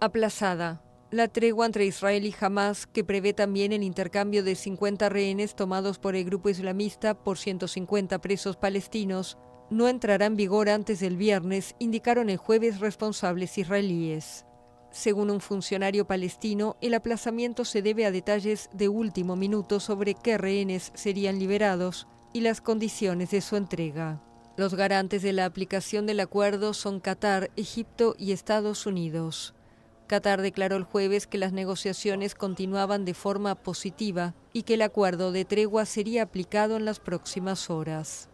aplazada. La tregua entre Israel y Hamas, que prevé también el intercambio de 50 rehenes tomados por el grupo islamista por 150 presos palestinos, no entrará en vigor antes del viernes, indicaron el jueves responsables israelíes. Según un funcionario palestino, el aplazamiento se debe a detalles de último minuto sobre qué rehenes serían liberados y las condiciones de su entrega. Los garantes de la aplicación del acuerdo son Qatar, Egipto y Estados Unidos. Qatar declaró el jueves que las negociaciones continuaban de forma positiva y que el acuerdo de tregua sería aplicado en las próximas horas.